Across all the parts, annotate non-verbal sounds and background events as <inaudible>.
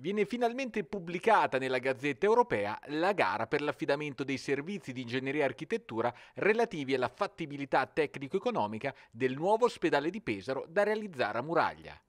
Viene finalmente pubblicata nella Gazzetta Europea la gara per l'affidamento dei servizi di ingegneria e architettura relativi alla fattibilità tecnico-economica del nuovo ospedale di Pesaro da realizzare a Muraglia.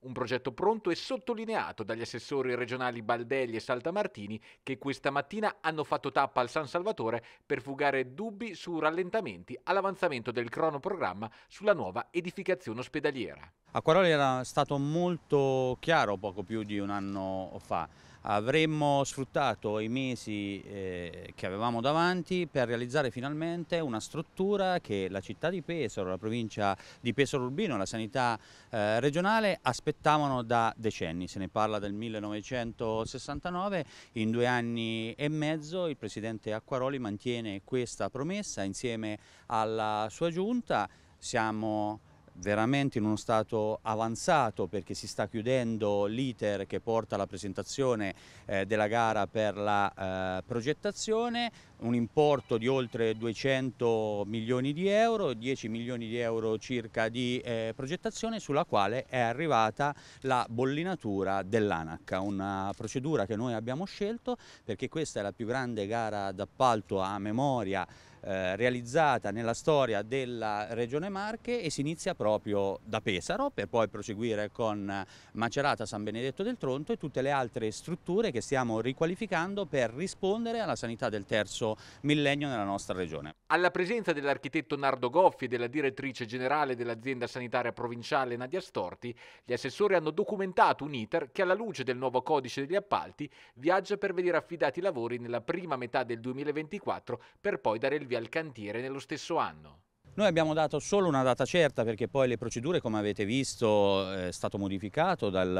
Un progetto pronto e sottolineato dagli assessori regionali Baldelli e Saltamartini che questa mattina hanno fatto tappa al San Salvatore per fugare dubbi su rallentamenti all'avanzamento del cronoprogramma sulla nuova edificazione ospedaliera. A Quaroli era stato molto chiaro poco più di un anno fa avremmo sfruttato i mesi eh, che avevamo davanti per realizzare finalmente una struttura che la città di Pesaro, la provincia di Pesaro Urbino, la sanità eh, regionale aspettavano da decenni, se ne parla del 1969, in due anni e mezzo il presidente Acquaroli mantiene questa promessa insieme alla sua giunta, siamo veramente in uno stato avanzato perché si sta chiudendo l'iter che porta alla presentazione eh, della gara per la eh, progettazione, un importo di oltre 200 milioni di euro, 10 milioni di euro circa di eh, progettazione sulla quale è arrivata la bollinatura dell'ANAC, una procedura che noi abbiamo scelto perché questa è la più grande gara d'appalto a memoria eh, realizzata nella storia della Regione Marche e si inizia proprio da Pesaro per poi proseguire con Macerata San Benedetto del Tronto e tutte le altre strutture che stiamo riqualificando per rispondere alla sanità del terzo millennio nella nostra regione. Alla presenza dell'architetto Nardo Goffi e della direttrice generale dell'azienda sanitaria provinciale Nadia Storti, gli assessori hanno documentato un iter che alla luce del nuovo codice degli appalti viaggia per vedere affidati i lavori nella prima metà del 2024 per poi dare il salvi al cantiere nello stesso anno. Noi abbiamo dato solo una data certa perché poi le procedure, come avete visto, eh, è stato modificato dal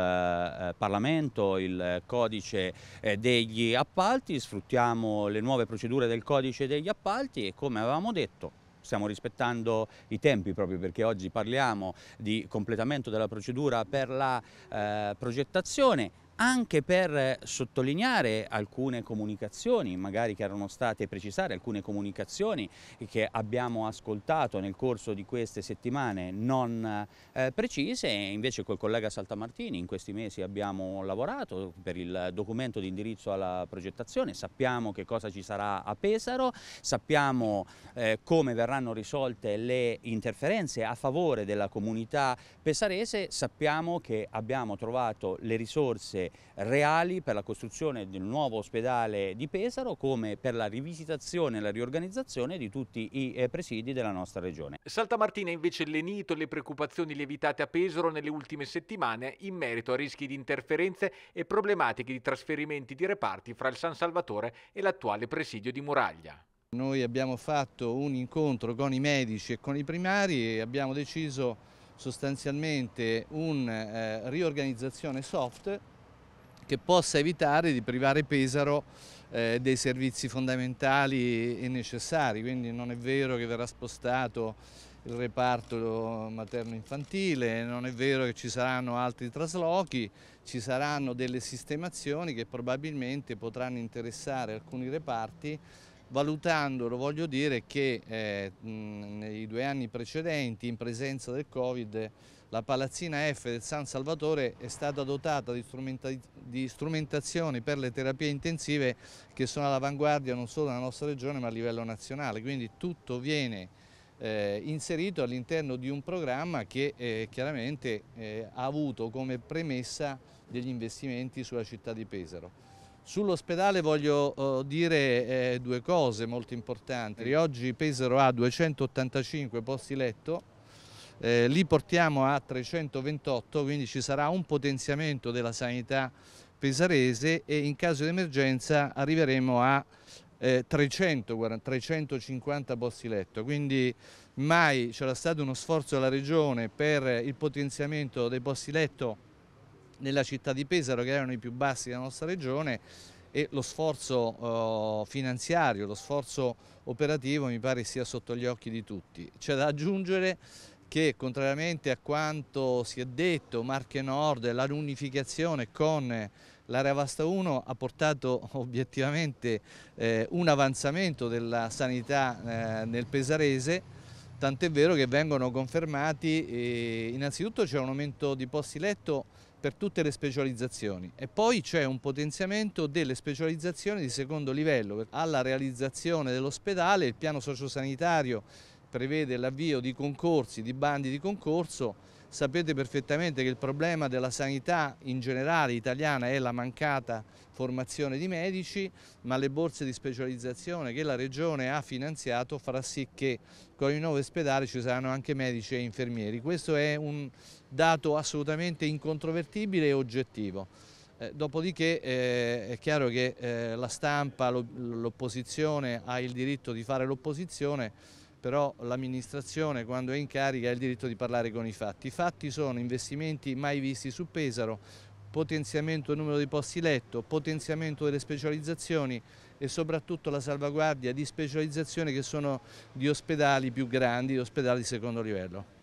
eh, Parlamento il eh, codice degli appalti, sfruttiamo le nuove procedure del codice degli appalti e come avevamo detto stiamo rispettando i tempi proprio perché oggi parliamo di completamento della procedura per la eh, progettazione anche per eh, sottolineare alcune comunicazioni, magari che erano state precisate, alcune comunicazioni che abbiamo ascoltato nel corso di queste settimane non eh, precise, invece col collega Saltamartini in questi mesi abbiamo lavorato per il documento di indirizzo alla progettazione, sappiamo che cosa ci sarà a Pesaro, sappiamo eh, come verranno risolte le interferenze a favore della comunità pesarese, sappiamo che abbiamo trovato le risorse reali per la costruzione del nuovo ospedale di Pesaro come per la rivisitazione e la riorganizzazione di tutti i eh, presidi della nostra regione. Salta Martina invece lenito le preoccupazioni lievitate a Pesaro nelle ultime settimane in merito a rischi di interferenze e problematiche di trasferimenti di reparti fra il San Salvatore e l'attuale presidio di Muraglia. Noi abbiamo fatto un incontro con i medici e con i primari e abbiamo deciso sostanzialmente una eh, riorganizzazione soft che possa evitare di privare Pesaro eh, dei servizi fondamentali e necessari, quindi non è vero che verrà spostato il reparto materno-infantile, non è vero che ci saranno altri traslochi, ci saranno delle sistemazioni che probabilmente potranno interessare alcuni reparti valutandolo voglio dire che eh, mh, nei due anni precedenti in presenza del Covid la palazzina F del San Salvatore è stata dotata di, strumenta di strumentazioni per le terapie intensive che sono all'avanguardia non solo nella nostra regione ma a livello nazionale, quindi tutto viene eh, inserito all'interno di un programma che eh, chiaramente eh, ha avuto come premessa degli investimenti sulla città di Pesaro. Sull'ospedale voglio oh, dire eh, due cose molto importanti. Oggi Pesaro ha 285 posti letto eh, li portiamo a 328, quindi ci sarà un potenziamento della sanità pesarese e in caso di emergenza arriveremo a eh, 300, 350 posti letto, quindi mai c'era stato uno sforzo della Regione per il potenziamento dei posti letto nella città di Pesaro che erano i più bassi della nostra regione e lo sforzo eh, finanziario, lo sforzo operativo mi pare sia sotto gli occhi di tutti. C'è da aggiungere che contrariamente a quanto si è detto, Marche Nord, la riunificazione con l'area Vasta 1 ha portato <laughs> obiettivamente eh, un avanzamento della sanità eh, nel Pesarese, tant'è vero che vengono confermati eh, innanzitutto c'è un aumento di posti letto per tutte le specializzazioni e poi c'è un potenziamento delle specializzazioni di secondo livello alla realizzazione dell'ospedale, il piano sociosanitario prevede l'avvio di concorsi, di bandi di concorso, sapete perfettamente che il problema della sanità in generale italiana è la mancata formazione di medici, ma le borse di specializzazione che la Regione ha finanziato farà sì che con i nuovi ospedali ci saranno anche medici e infermieri. Questo è un dato assolutamente incontrovertibile e oggettivo. Eh, dopodiché eh, è chiaro che eh, la stampa, l'opposizione ha il diritto di fare l'opposizione, però l'amministrazione quando è in carica ha il diritto di parlare con i fatti. I fatti sono investimenti mai visti su Pesaro, potenziamento del numero di posti letto, potenziamento delle specializzazioni e soprattutto la salvaguardia di specializzazioni che sono di ospedali più grandi, ospedali di secondo livello.